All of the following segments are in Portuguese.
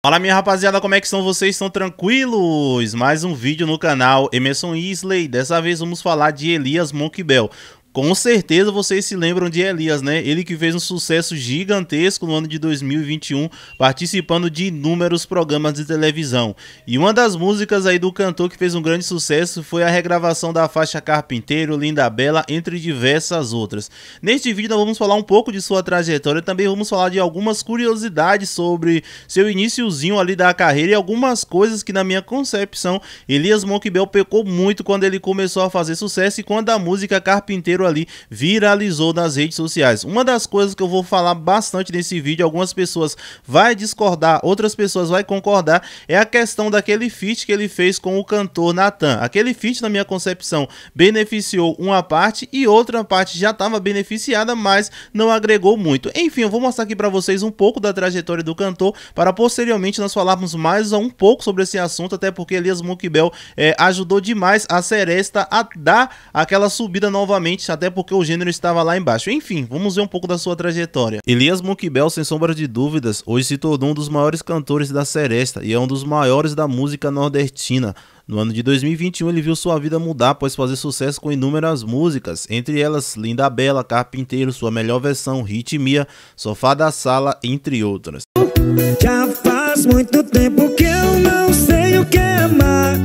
Fala minha rapaziada, como é que estão vocês? Estão tranquilos? Mais um vídeo no canal Emerson Isley, dessa vez vamos falar de Elias Monkbell com certeza vocês se lembram de Elias, né? Ele que fez um sucesso gigantesco no ano de 2021, participando de inúmeros programas de televisão. E uma das músicas aí do cantor que fez um grande sucesso foi a regravação da faixa Carpinteiro, Linda Bela, entre diversas outras. Neste vídeo nós vamos falar um pouco de sua trajetória, também vamos falar de algumas curiosidades sobre seu iníciozinho ali da carreira e algumas coisas que na minha concepção, Elias Monkbel pecou muito quando ele começou a fazer sucesso e quando a música Carpinteiro inteiro ali viralizou nas redes sociais. Uma das coisas que eu vou falar bastante nesse vídeo, algumas pessoas vai discordar, outras pessoas vai concordar, é a questão daquele feat que ele fez com o cantor Natan. Aquele feat, na minha concepção, beneficiou uma parte e outra parte já estava beneficiada, mas não agregou muito. Enfim, eu vou mostrar aqui para vocês um pouco da trajetória do cantor para posteriormente nós falarmos mais um pouco sobre esse assunto, até porque Elias Mukbel é, eh, ajudou demais a Seresta a dar aquela subida novamente até porque o gênero estava lá embaixo. Enfim, vamos ver um pouco da sua trajetória. Elias Monkbell, sem sombra de dúvidas, hoje se tornou um dos maiores cantores da Seresta e é um dos maiores da música nordestina. No ano de 2021, ele viu sua vida mudar após fazer sucesso com inúmeras músicas, entre elas Linda Bela, Carpinteiro, Sua Melhor Versão, Ritmia, Sofá da Sala, entre outras. Já faz muito tempo que eu não sei o que é amar,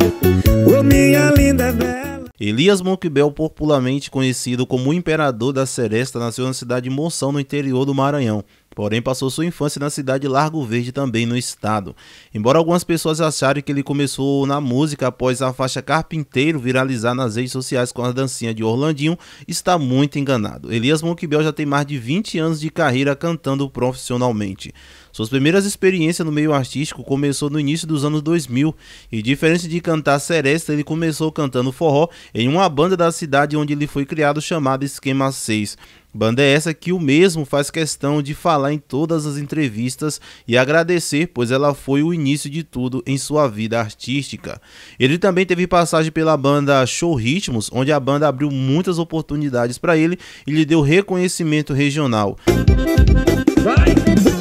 ô minha linda bela. Elias Monquebel, popularmente conhecido como o Imperador da Seresta, nasceu na cidade de Moção, no interior do Maranhão, Porém, passou sua infância na cidade de Largo Verde, também no estado. Embora algumas pessoas acharem que ele começou na música após a faixa Carpinteiro viralizar nas redes sociais com a dancinha de Orlandinho, está muito enganado. Elias Monquibel já tem mais de 20 anos de carreira cantando profissionalmente. Suas primeiras experiências no meio artístico começou no início dos anos 2000 e, diferente de cantar seresta, ele começou cantando forró em uma banda da cidade onde ele foi criado chamada Esquema 6. Banda é essa que o mesmo faz questão de falar em todas as entrevistas e agradecer, pois ela foi o início de tudo em sua vida artística. Ele também teve passagem pela banda Show Ritmos, onde a banda abriu muitas oportunidades para ele e lhe deu reconhecimento regional. Vai!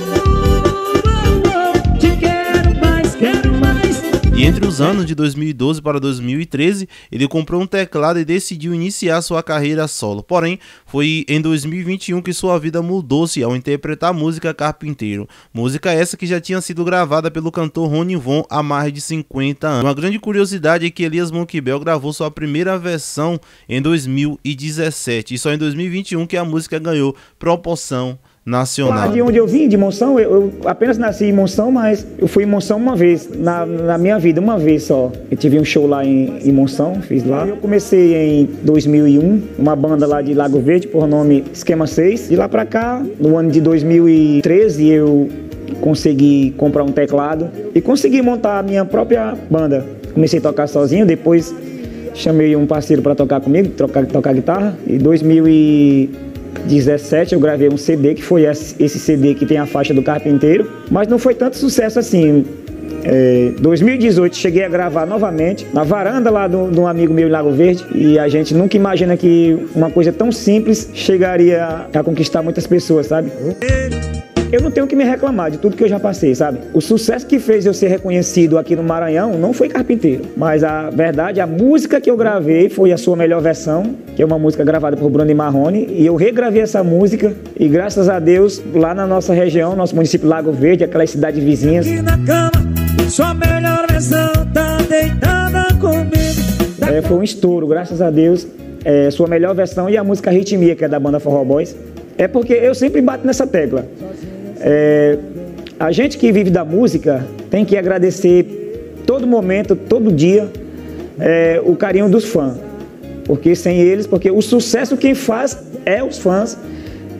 Né? anos de 2012 para 2013, ele comprou um teclado e decidiu iniciar sua carreira solo. Porém, foi em 2021 que sua vida mudou-se ao interpretar a música Carpinteiro. Música essa que já tinha sido gravada pelo cantor Rony Von há mais de 50 anos. Uma grande curiosidade é que Elias Monkbell gravou sua primeira versão em 2017 e só em 2021 que a música ganhou proporção nacional. Lá de onde eu vim, de Monção, eu, eu, apenas nasci em Monção, mas eu fui em Monção uma vez, na, na minha vida, uma vez só. Eu tive um show lá em, em Monção, fiz lá. Eu comecei em 2001, uma banda lá de Lago Verde, por nome Esquema 6. De lá pra cá, no ano de 2013, eu consegui comprar um teclado e consegui montar a minha própria banda. Comecei a tocar sozinho, depois chamei um parceiro para tocar comigo, tocar, tocar guitarra, e 2000 2017 eu gravei um CD que foi esse CD que tem a faixa do carpinteiro, mas não foi tanto sucesso assim. É, 2018 cheguei a gravar novamente na varanda lá de um amigo meu em Lago Verde e a gente nunca imagina que uma coisa tão simples chegaria a conquistar muitas pessoas, sabe? eu não tenho que me reclamar de tudo que eu já passei, sabe? O sucesso que fez eu ser reconhecido aqui no Maranhão não foi carpinteiro, mas a verdade, a música que eu gravei foi a sua melhor versão, que é uma música gravada por Bruno Marrone, e eu regravei essa música e graças a Deus, lá na nossa região, nosso município Lago Verde, aquelas cidades vizinhas. Aqui na cama, sua melhor versão tá deitada comigo. É, foi um estouro, graças a Deus. É, sua melhor versão e a música Ritmia, que é da banda Forró Boys. É porque eu sempre bato nessa tecla. Sozinho. É, a gente que vive da música tem que agradecer todo momento, todo dia, é, o carinho dos fãs. Porque sem eles, porque o sucesso quem faz é os fãs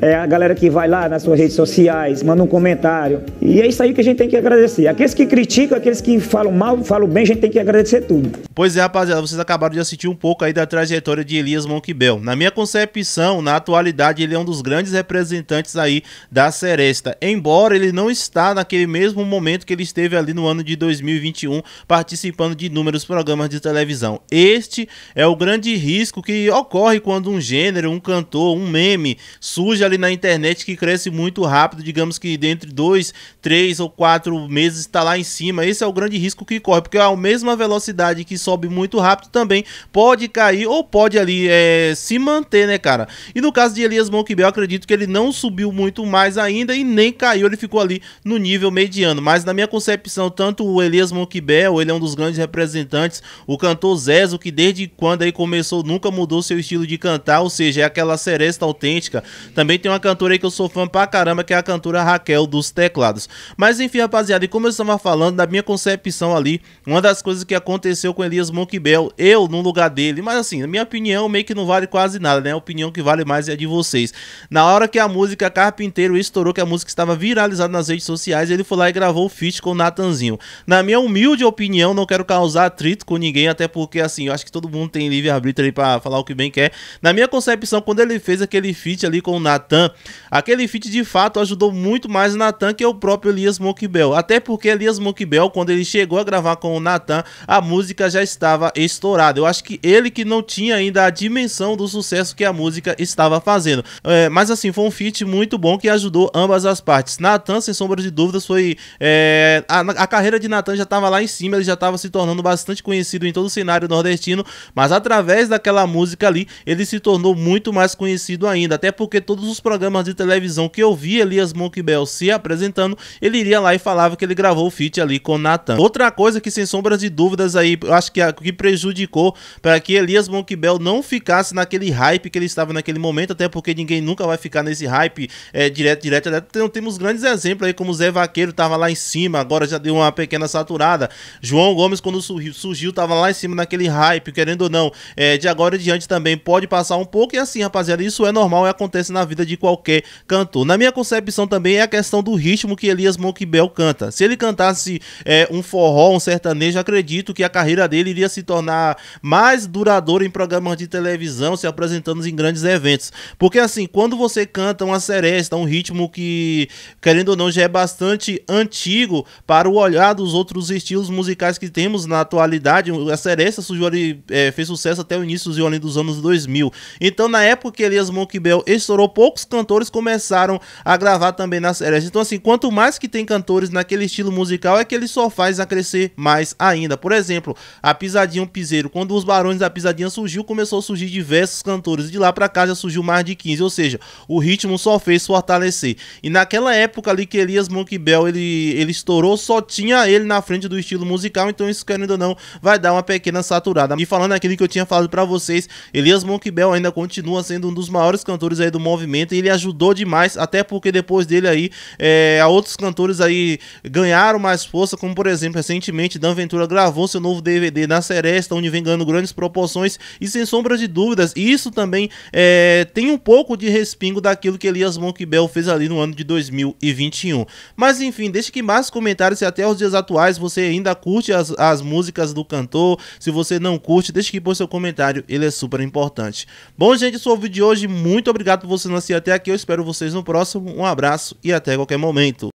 é a galera que vai lá nas suas redes sociais, manda um comentário. E é isso aí que a gente tem que agradecer. Aqueles que criticam, aqueles que falam mal, falam bem, a gente tem que agradecer tudo. Pois é, rapaziada, vocês acabaram de assistir um pouco aí da trajetória de Elias Monquibel. Na minha concepção, na atualidade, ele é um dos grandes representantes aí da Seresta. Embora ele não está naquele mesmo momento que ele esteve ali no ano de 2021, participando de inúmeros programas de televisão. Este é o grande risco que ocorre quando um gênero, um cantor, um meme surge ali ali na internet que cresce muito rápido, digamos que dentro de dois, três ou quatro meses está lá em cima. Esse é o grande risco que corre, porque a mesma velocidade que sobe muito rápido também pode cair ou pode ali é, se manter, né, cara? E no caso de Elias Monkbel, acredito que ele não subiu muito mais ainda e nem caiu, ele ficou ali no nível mediano. Mas na minha concepção, tanto o Elias Monkbel, ele é um dos grandes representantes, o cantor Zezo, que desde quando aí começou nunca mudou seu estilo de cantar, ou seja, é aquela seresta autêntica. Também tem uma cantora aí que eu sou fã pra caramba, que é a cantora Raquel dos Teclados. Mas enfim, rapaziada, e como eu estava falando, da minha concepção ali, uma das coisas que aconteceu com Elias Monkbell, eu no lugar dele, mas assim, na minha opinião, meio que não vale quase nada, né? A opinião que vale mais é a de vocês. Na hora que a música Carpinteiro estourou, que a música estava viralizada nas redes sociais, ele foi lá e gravou o feat com o Natanzinho. Na minha humilde opinião, não quero causar atrito com ninguém, até porque assim, eu acho que todo mundo tem livre-arbítrio aí pra falar o que bem quer. Na minha concepção, quando ele fez aquele feat ali com o Natan, Natan. Aquele feat de fato ajudou muito mais Natan que o próprio Elias Monkbell, até porque Elias Monkbell, quando ele chegou a gravar com o Natan, a música já estava estourada. Eu acho que ele que não tinha ainda a dimensão do sucesso que a música estava fazendo. É, mas assim, foi um feat muito bom que ajudou ambas as partes. Natan, sem sombra de dúvidas, foi. É, a, a, carreira de Natan já estava lá em cima, ele já estava se tornando bastante conhecido em todo o cenário nordestino, mas através daquela música ali, ele se tornou muito mais conhecido ainda, até porque todos os programas de televisão que eu vi Elias Bell se apresentando, ele iria lá e falava que ele gravou o feat ali com Nathan. Outra coisa que, sem sombras de dúvidas, aí eu acho que, que prejudicou para que Elias Bell não ficasse naquele hype que ele estava naquele momento, até porque ninguém nunca vai ficar nesse hype é, direto, direto, direto. Então, temos grandes exemplos aí, como Zé Vaqueiro estava lá em cima, agora já deu uma pequena saturada. João Gomes, quando surgiu, estava lá em cima naquele hype, querendo ou não, é, de agora em diante também pode passar um pouco. E assim, rapaziada, isso é normal e acontece na vida vida de qualquer cantor. Na minha concepção também é a questão do ritmo que Elias Monquibel canta. Se ele cantasse é, um forró, um sertanejo, acredito que a carreira dele iria se tornar mais duradoura em programas de televisão, se apresentando em grandes eventos. Porque assim, quando você canta uma seresta, um ritmo que, querendo ou não, já é bastante antigo para o olhar dos outros estilos musicais que temos na atualidade. A seresta surgiu ali, é, fez sucesso até o início dos anos 2000. Então, na época que Elias Monquibel estourou pouco poucos cantores começaram a gravar também nas séries. Então, assim, quanto mais que tem cantores naquele estilo musical, é que ele só faz a crescer mais ainda. Por exemplo, a Pisadinha Piseiro, quando os Barões da Pisadinha surgiu, começou a surgir diversos cantores. De lá para cá já surgiu mais de 15, ou seja, o ritmo só fez fortalecer. E naquela época ali que Elias Monkey Bell ele, ele estourou, só tinha ele na frente do estilo musical, então isso querendo ou não vai dar uma pequena saturada. E falando aquilo que eu tinha falado para vocês, Elias Monkey Bell ainda continua sendo um dos maiores cantores aí do movimento momento e ele ajudou demais, até porque depois dele aí, é, outros cantores aí ganharam mais força, como por exemplo, recentemente Dan Ventura gravou seu novo DVD na Seresta, onde vem ganhando grandes proporções e sem sombra de dúvidas, isso também é, tem um pouco de respingo daquilo que Elias Monk Bell fez ali no ano de 2021. Mas enfim, deixe que mais comentários se até os dias atuais você ainda curte as, as músicas do cantor, se você não curte, deixe que por seu comentário, ele é super importante. Bom, gente, esse foi o vídeo de hoje, muito obrigado por você não e até aqui eu espero vocês no próximo. Um abraço e até qualquer momento.